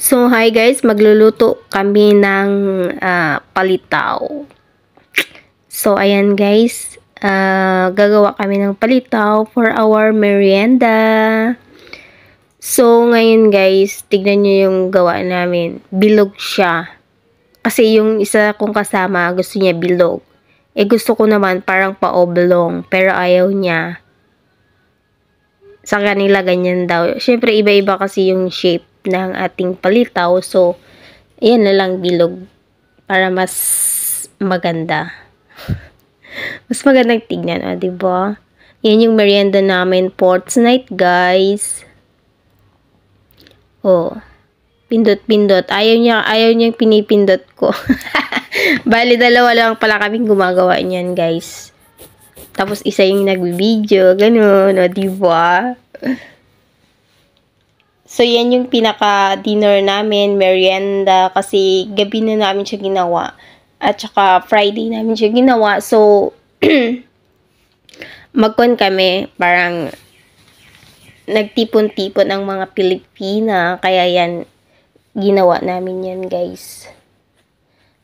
So, hi guys, magluluto kami ng uh, palitaw. So, ayan guys, uh, gagawa kami ng palitaw for our merienda. So, ngayon guys, tignan nyo yung gawa namin. Bilog siya. Kasi yung isa kong kasama, gusto niya bilog. Eh, gusto ko naman parang paoblong, pero ayaw niya. Sa kanila, ganyan daw. Siyempre, iba-iba kasi yung shape ng ating palitaw. So, ayan na lang bilog para mas maganda. mas magandang tignan, o, oh, ah, diba? Yan yung merienda namin for tonight, guys. Oh. Pindot-pindot. Ayaw niya, ayaw niyang pinipindot ko. Bali, dalawa lang pala kaming gumagawa niyan, guys. Tapos, isa yung nagbibideo. Ganun, o, diba? So, yan yung pinaka-dinner namin, merienda, kasi gabi na namin siya ginawa. At saka Friday namin siya ginawa. So, magkon kami, parang nagtipon-tipon ang mga Pilipina. Kaya yan, ginawa namin yan, guys.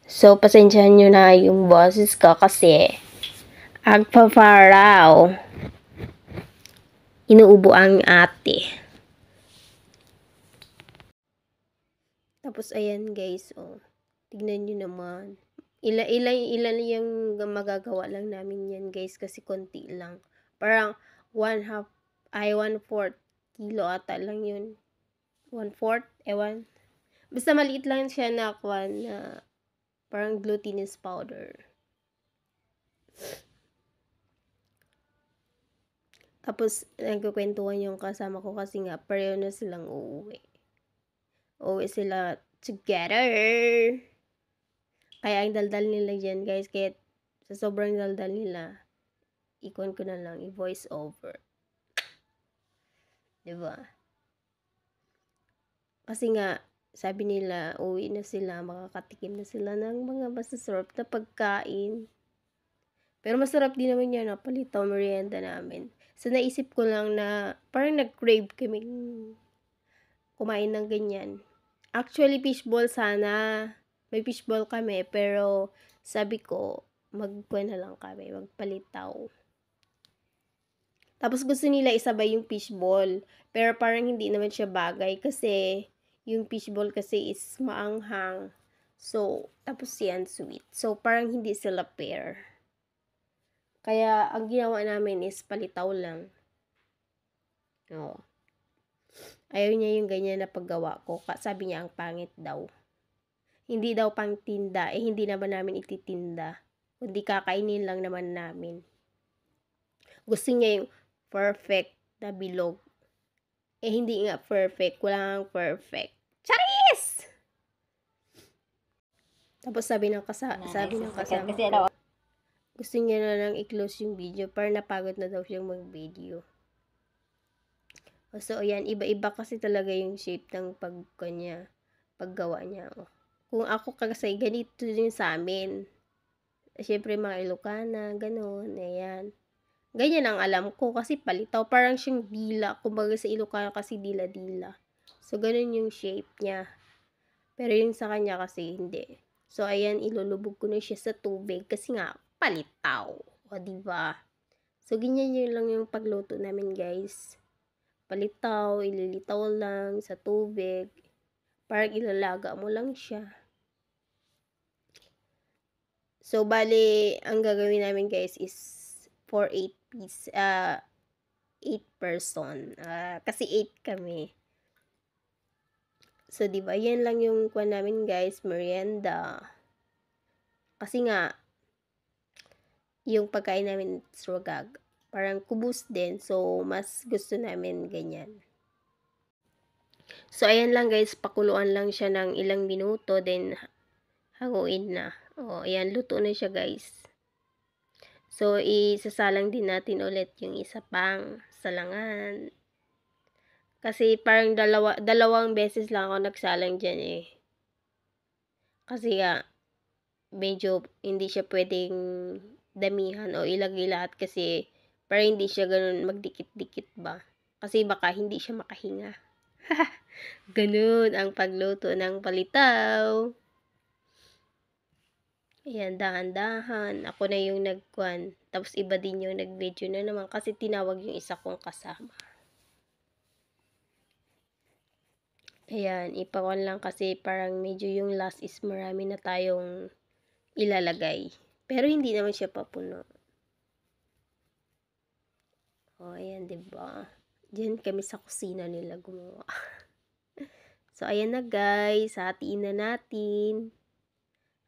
So, pasensyahan nyo na yung bosses ko kasi agpaparaw. Inuubo ang ate. Tapos, ayan guys, oh. Tignan nyo naman. Ila, ila, ilan yung magagawa lang namin yan guys kasi konti lang. Parang one half, ay one fourth kilo ata lang yun. One fourth, ewan. Basta maliit lang siya na kwan na parang glutinous powder. Tapos, nagkukwentuhan yung kasama ko kasi nga, pareho na silang uuwi. Always sila together. Kaya ang daldal nila dyan, guys. Kaya sa sobrang daldal nila, ikon ko na lang, i-voice over. Diba? Kasi nga, sabi nila, uwi na sila, makakatikim na sila ng mga masasarap na pagkain. Pero masarap din naman yan, napalitaw merienda namin. So, naisip ko lang na parang nag-crave kami kumain ng ganyan. Actually, fishball sana. May fishball kami, pero sabi ko, magkuha na lang kami, magpalitaw. Tapos gusto nila isabay yung fishball. Pero parang hindi naman siya bagay kasi yung fishball kasi is maanghang. So, tapos yan sweet. So, parang hindi sila pair. Kaya, ang ginawa namin is palitaw lang. Oo. Ayaw niya yung ganyan na paggawa ko. Sabi niya, ang pangit daw. Hindi daw pang tinda. Eh, hindi naman namin ititinda. Hindi kakainin lang naman namin. Gusto niya yung perfect na bilog. Eh, hindi nga perfect. Kulang perfect. Charis! Tapos sabi ng, kasa nice. sabi ng kasama ko, ano, gusto niya na lang i-close yung video para napagod na daw siyang mag-video. Oh, so, ayan, iba-iba kasi talaga yung shape ng pagkanya, paggawa niya. O. Kung ako kasi, ganito din sa amin. Siyempre, mga Ilocana, ganun, ayan. Ganyan ang alam ko kasi palitaw. Parang siyang dila. Kumbaga sa Ilocana kasi dila-dila. So, ganun yung shape niya. Pero yung sa kanya kasi hindi. So, ayan, ilulubog ko na siya sa tubig kasi nga, palitaw. O, diba? So, ganyan yun lang yung pagluto namin, guys palitaw, ililitaw lang sa tubig. Parang ilalaga mo lang siya. So, bali, ang gagawin namin guys is for 8 piece, uh, ah, 8 person. Uh, kasi 8 kami. So, diba, yan lang yung kuha namin guys, merienda. Kasi nga, yung pagkain namin, suragag parang kubus din. So, mas gusto namin ganyan. So, ayan lang guys. Pakuluan lang siya ng ilang minuto. Then, hanguin na. O, ayan. Luto na siya guys. So, isasalang din natin ulit yung isa pang salangan. Kasi parang dalawa, dalawang beses lang ako nagsalang dyan eh. Kasi nga, medyo hindi siya pwedeng damihan o ilagay lahat kasi para hindi siya ganun magdikit-dikit ba. Kasi baka hindi siya makahinga. ganun ang pagluto ng palitaw. Ayan, dahan-dahan. Ako na yung nagkuan. Tapos iba din yung nag-video na naman kasi tinawag yung isa kong kasama. Ayan, ipakuan lang kasi parang medyo yung last is marami na tayong ilalagay. Pero hindi naman siya papuno. O, oh, ayan, ba diba? Diyan kami sa kusina nila gumawa. so, ayan na guys. Hatiin na natin.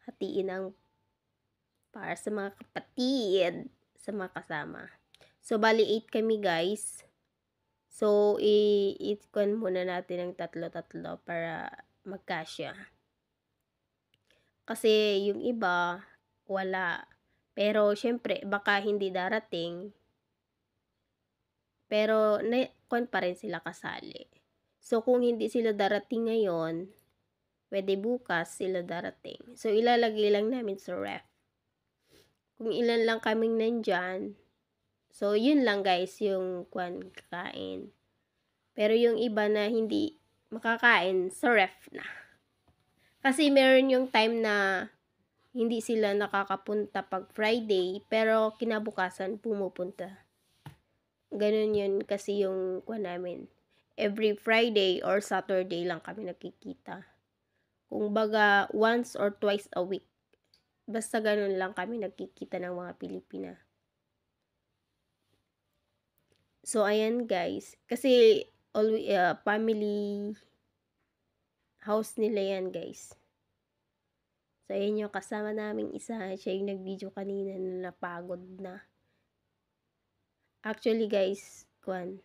Hatiin ang para sa mga kapatid. Sa mga kasama. So, bali 8 kami guys. So, i-eatcon muna natin ng tatlo-tatlo para magkasya. Kasi yung iba, wala. Pero, syempre, baka hindi darating. Pero, na, kon pa rin sila kasali. So, kung hindi sila darating ngayon, pwede bukas sila darating. So, ilalagay lang namin sa ref. Kung ilan lang kaming nandyan, so, yun lang guys yung kwan kakain. Pero yung iba na hindi makakain, sa ref na. Kasi meron yung time na hindi sila nakakapunta pag Friday, pero kinabukasan pumupunta Ganun yun kasi yung kwa namin. Every Friday or Saturday lang kami nakikita. Kung baga once or twice a week. Basta ganun lang kami nagkikita ng mga Pilipina. So, ayan guys. Kasi always, uh, family house nila yan guys. So, ayan yung kasama namin isa. Siya yung nag-video kanina na napagod na. Actually, guys, kwan,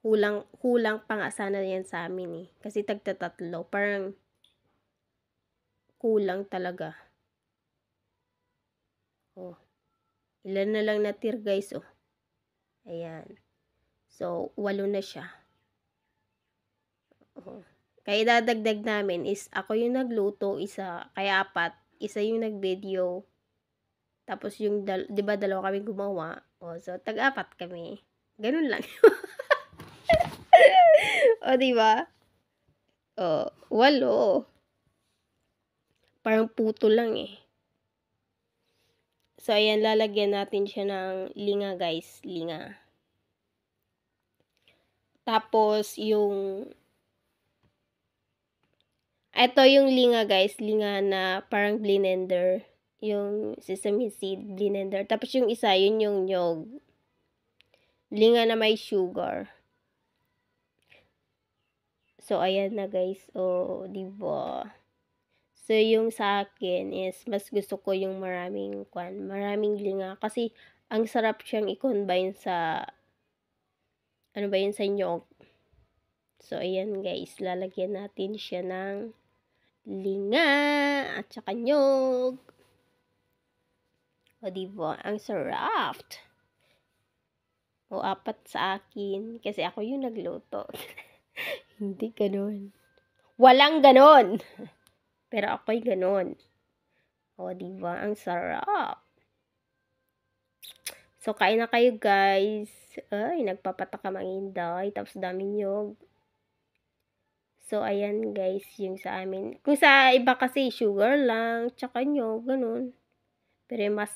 kulang, kulang pang asana yan sa amin eh. Kasi tagtatatlo, parang kulang talaga. Oh. Ilan na lang natir guys, oh. Ayan. So, walo na siya. Oh. Kaya dadagdag namin is ako yung nagluto, isa, kaya apat, isa yung nagvideo, tapos yung, dal- di ba dalawa kami gumawa? O, oh, so tag-apat kami. Ganun lang. o, oh, di ba? O, oh, walo. Parang puto lang eh. So, ayan, lalagyan natin siya ng linga, guys. Linga. Tapos, yung... Ito yung linga, guys. Linga na parang blender yung sesame seed blender. Tapos yung isa, yun yung nyog. Linga na may sugar. So, ayan na guys. O, oh, diba? So, yung sa akin is, mas gusto ko yung maraming kwan, maraming linga. Kasi, ang sarap siyang i-combine sa, ano ba yun, sa nyog. So, ayan guys. Lalagyan natin siya ng linga at saka nyog. O, diba? Ang sarap! O, apat sa akin. Kasi ako yung nagluto. Hindi ganon. Walang ganon! Pero ako'y ganon. O, diba? Ang sarap! So, kain na kayo, guys. Ay, nagpapatak ang inday. Tapos, dami nyo. So, ayan, guys, yung sa amin. Kung sa iba kasi, sugar lang, tsaka nyo, ganun. Pero mas